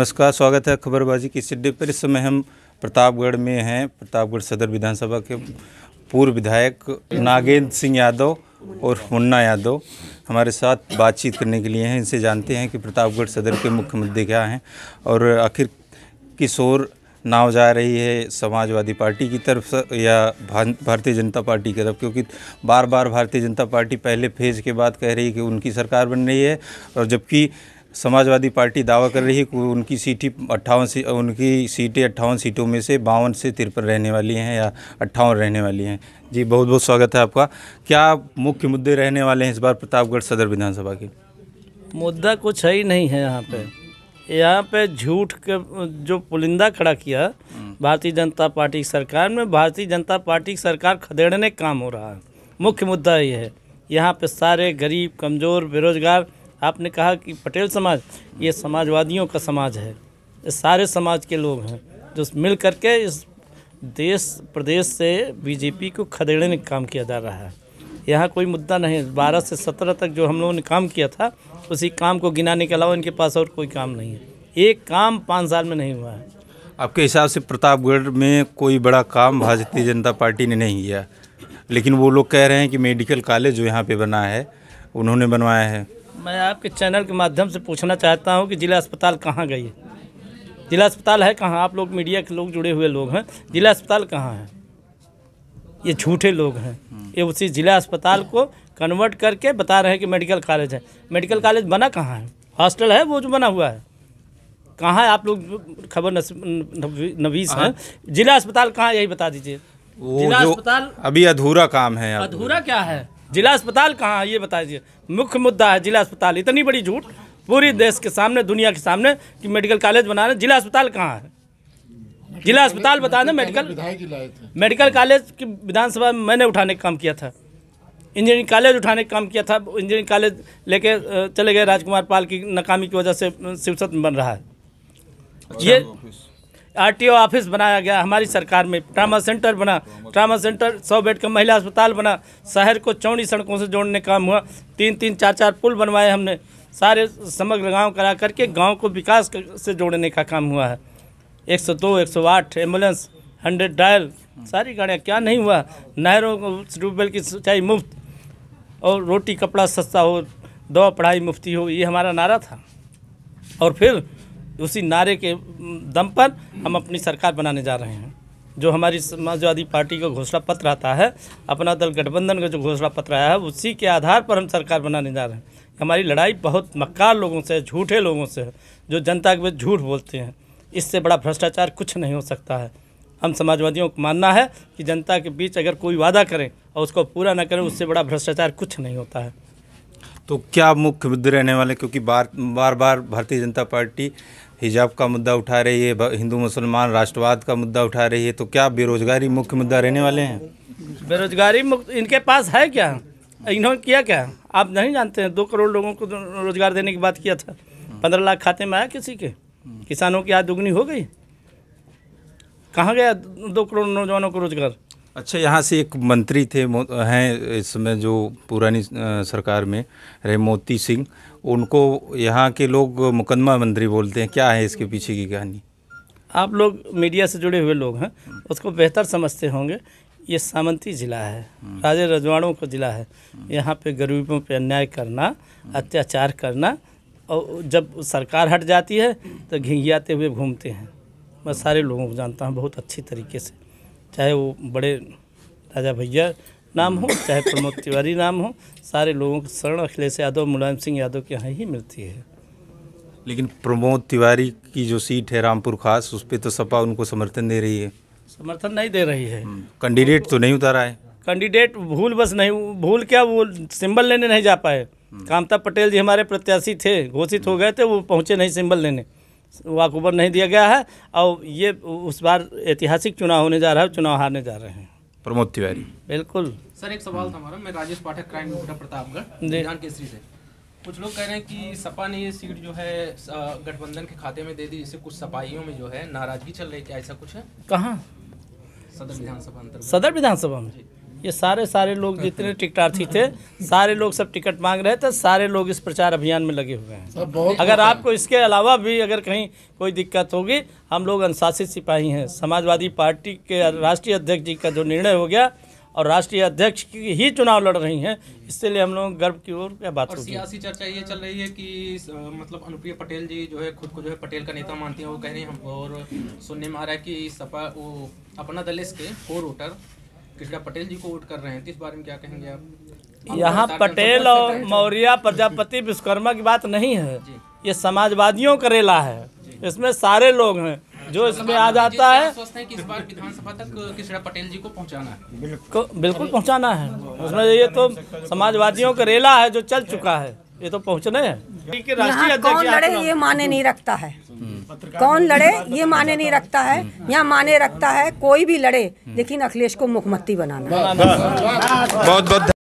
नमस्कार स्वागत है खबरबाजी की सिड्डी पर इस समय हम प्रतापगढ़ में हैं प्रतापगढ़ सदर विधानसभा के पूर्व विधायक नागेंद्र सिंह यादव और मुन्ना यादव हमारे साथ बातचीत करने के लिए हैं इनसे जानते हैं कि प्रतापगढ़ सदर के मुख्य मुद्दे क्या हैं और आखिर किस ओर नाव जा रही है समाजवादी पार्टी की तरफ या भारतीय जनता पार्टी की तरफ क्योंकि बार बार भारतीय जनता पार्टी पहले फेज के बाद कह रही है कि उनकी सरकार बन रही है और जबकि समाजवादी पार्टी दावा कर रही है कि उनकी सीटी अट्ठावन सी उनकी सीटें अट्ठावन सीटों में से बावन से तिरपन रहने वाली हैं या अट्ठावन रहने वाली हैं जी बहुत बहुत स्वागत है आपका क्या मुख्य मुद्दे रहने वाले हैं इस बार प्रतापगढ़ सदर विधानसभा के मुद्दा कुछ है ही नहीं है यहाँ पे यहाँ पे झूठ के जो पुलिंदा खड़ा किया भारतीय जनता पार्टी की सरकार में भारतीय जनता पार्टी की सरकार खदेड़ने काम हो रहा है मुख्य मुद्दा ये है यहाँ पे सारे गरीब कमज़ोर बेरोजगार आपने कहा कि पटेल समाज ये समाजवादियों का समाज है ये सारे समाज के लोग हैं जो मिल करके इस देश प्रदेश से बीजेपी को खदेड़ने में काम किया जा रहा है यहाँ कोई मुद्दा नहीं बारह से सत्रह तक जो हम लोगों ने काम किया था उसी काम को गिनाने के अलावा इनके पास और कोई काम नहीं है एक काम पाँच साल में नहीं हुआ है आपके हिसाब से प्रतापगढ़ में कोई बड़ा काम भारतीय जनता पार्टी ने नहीं किया लेकिन वो लोग कह रहे हैं कि मेडिकल कॉलेज जो यहाँ पे बना है उन्होंने बनवाया है मैं आपके चैनल के माध्यम से पूछना चाहता हूँ कि जिला अस्पताल कहाँ गई है जिला अस्पताल है कहाँ आप लोग मीडिया के लोग जुड़े हुए लोग हैं जिला अस्पताल कहाँ है ये झूठे लोग हैं हम्म। ये उसी जिला अस्पताल को कन्वर्ट करके बता रहे हैं कि मेडिकल कॉलेज है मेडिकल कॉलेज बना कहाँ है हॉस्टल है वो जो बना हुआ है कहाँ है आप लोग खबर नवीस हाँ। हैं जिला अस्पताल कहाँ यही बता दीजिए जिला अस्पताल अभी अधूरा काम है अधूरा क्या है जिला अस्पताल कहाँ है ये बता दीजिए मुख्य मुद्दा है जिला अस्पताल इतनी बड़ी झूठ पूरी देश के सामने दुनिया के सामने कि मेडिकल कॉलेज बना रहे जिला अस्पताल कहाँ है जिला अस्पताल बता दें मेडिकल मेडिकल कॉलेज की विधानसभा में मैंने उठाने का काम किया था इंजीनियरिंग कॉलेज उठाने का काम किया था इंजीनियरिंग कॉलेज लेके चले गए राजकुमार पाल की नाकामी की वजह से शिवसत बन रहा है अच्छा, ये आरटीओ ऑफिस बनाया गया हमारी सरकार में ट्रामा सेंटर बना ट्रामा सेंटर सौ बेड का महिला अस्पताल बना शहर को चौड़ी सड़कों से जोड़ने का काम हुआ तीन तीन चार चार पुल बनवाए हमने सारे समग्र गांव करा करके गांव को विकास से जोड़ने का काम हुआ है 102, 108 एम्बुलेंस हंड्रेड डायल सारी गाड़ियाँ क्या नहीं हुआ नहरों को ट्यूबवेल की सिंचाई मुफ्त और रोटी कपड़ा सस्ता हो दवा पढ़ाई मुफ्ती हो ये हमारा नारा था और फिर उसी नारे के दम पर हम अपनी सरकार बनाने जा रहे हैं जो हमारी समाजवादी पार्टी का घोषणा पत्र आता है अपना दल गठबंधन का जो घोषणा पत्र आया है उसी के आधार पर हम सरकार बनाने जा रहे हैं हमारी लड़ाई बहुत मक्कार लोगों से झूठे लोगों से है जो जनता के झूठ बोलते हैं इससे बड़ा भ्रष्टाचार कुछ नहीं हो सकता है हम समाजवादियों को मानना है कि जनता के बीच अगर कोई वादा करें और उसको पूरा ना करें उससे बड़ा भ्रष्टाचार कुछ नहीं होता है तो क्या मुख्य मुद्दे रहने वाले क्योंकि बार बार बार भारतीय जनता पार्टी हिजाब का मुद्दा उठा रही है हिंदू मुसलमान राष्ट्रवाद का मुद्दा उठा रही है तो क्या बेरोजगारी मुख्य मुद्दा रहने वाले हैं बेरोजगारी मुक्त इनके पास है क्या इन्होंने किया क्या आप नहीं जानते हैं दो करोड़ लोगों को रोजगार देने की बात किया था पंद्रह लाख खाते में आया किसी के किसानों की आज दुगनी हो गई कहाँ गया दो करोड़ नौजवानों को रोजगार अच्छा यहाँ से एक मंत्री थे हैं इसमें जो पुरानी सरकार में रहे मोती सिंह उनको यहाँ के लोग मुकदमा मंत्री बोलते हैं क्या है इसके पीछे की कहानी आप लोग मीडिया से जुड़े हुए लोग हैं उसको बेहतर समझते होंगे ये सामंती ज़िला है राजे रजवाड़ों का ज़िला है यहाँ पे गरीबों पे अन्याय करना अत्याचार करना और जब सरकार हट जाती है तो घिघियाते हुए घूमते हैं मैं सारे लोगों को जानता हूँ बहुत अच्छी तरीके से चाहे वो बड़े राजा भैया नाम हो चाहे प्रमोद तिवारी नाम हो सारे लोगों की शरण अखिलेश यादव मुलायम सिंह यादव के यहाँ ही मिलती है लेकिन प्रमोद तिवारी की जो सीट है रामपुर खास उस पर तो सपा उनको समर्थन दे रही है समर्थन नहीं दे रही है कैंडिडेट हम्म, तो नहीं उतारा है कैंडिडेट भूल बस नहीं भूल क्या वो सिंबल लेने नहीं जा पाए हम्म। कामता पटेल जी हमारे प्रत्याशी थे घोषित हो गए थे वो पहुँचे नहीं सिंबल लेने वाकूबर नहीं दिया गया है और ये उस बार ऐतिहासिक चुनाव होने जा रहा है चुनाव हारने जा रहे हैं प्रमोद तिवारी बिल्कुल सर एक सवाल था हमारा मैं राजेश पाठक क्राइम प्रतापगढ़ केसरी से कुछ लोग कह रहे हैं कि सपा ने ये सीट जो है गठबंधन के खाते में दे दी जिससे कुछ सपाइयों में जो है नाराजगी चल रही क्या ऐसा कुछ है कहाँ सदर विधानसभा सदर विधानसभा में ये सारे सारे लोग जितने टिकटार्थी थे सारे लोग सब टिकट मांग रहे थे सारे लोग इस प्रचार अभियान में लगे हुए हैं अगर आपको इसके अलावा भी अगर कहीं कोई दिक्कत होगी हम लोग अनुशासित सिपाही हैं समाजवादी पार्टी के राष्ट्रीय अध्यक्ष जी का जो निर्णय हो गया और राष्ट्रीय अध्यक्ष की ही चुनाव लड़ रही हैं इसलिए लिए हम लोग गर्व की ओर क्या बात और सियासी चर्चा ये चल रही है कि मतलब अनुप्रिया पटेल जी जो है खुद को जो है पटेल का नेता मानती हैं वो कह रही हैं हम और सुनने में आ रहा है कि सपा वो अपना दल इसके फोर वोटर कृष्णा पटेल जी को वोट कर रहे हैं तो इस बारे में क्या कहेंगे आप तो यहाँ पटेल और मौर्य प्रजापति विश्वकर्मा की बात नहीं है ये समाजवादियों का रेला है इसमें सारे लोग हैं जो अच्छा, इसमें आ जाता है कि इस बार विधानसभा तक कृष्णा पटेल जी को पहुंचाना है बिल्कुल पहुंचाना है उसमें ये तो समाजवादियों का रेला है जो चल चुका है ये तो पहुंचने हैं राष्ट्रीय अध्यक्ष ये माने नहीं रखता है कौन लड़े ये माने नहीं रखता है यहाँ माने रखता है कोई भी लड़े हम्म। लेकिन अखिलेश को मुखमती बनाना बहुत बहुत